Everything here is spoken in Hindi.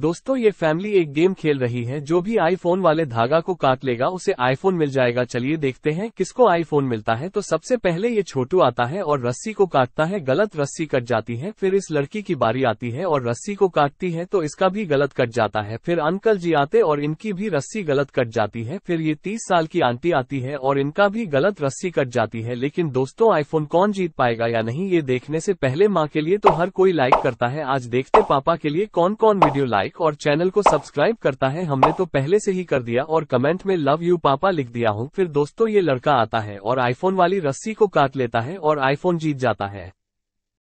दोस्तों ये फैमिली एक गेम खेल रही है जो भी आईफोन वाले धागा को काट लेगा उसे आईफोन मिल जाएगा चलिए देखते हैं किसको आईफोन मिलता है तो सबसे पहले ये छोटू आता है और रस्सी को काटता है गलत रस्सी कट जाती है फिर इस लड़की की बारी आती है और रस्सी को काटती है तो इसका भी गलत कट जाता है फिर अंकल जी आते और इनकी भी रस्सी गलत कट जाती है फिर ये तीस साल की आंटी आती है और इनका भी गलत रस्सी कट जाती है लेकिन दोस्तों आईफोन कौन जीत पाएगा या नहीं ये देखने से पहले माँ के लिए तो हर कोई लाइक करता है आज देखते पापा के लिए कौन कौन वीडियो लाइक लाइक और चैनल को सब्सक्राइब करता है हमने तो पहले से ही कर दिया और कमेंट में लव यू पापा लिख दिया हूँ फिर दोस्तों ये लड़का आता है और आईफोन वाली रस्सी को काट लेता है और आईफोन जीत जाता है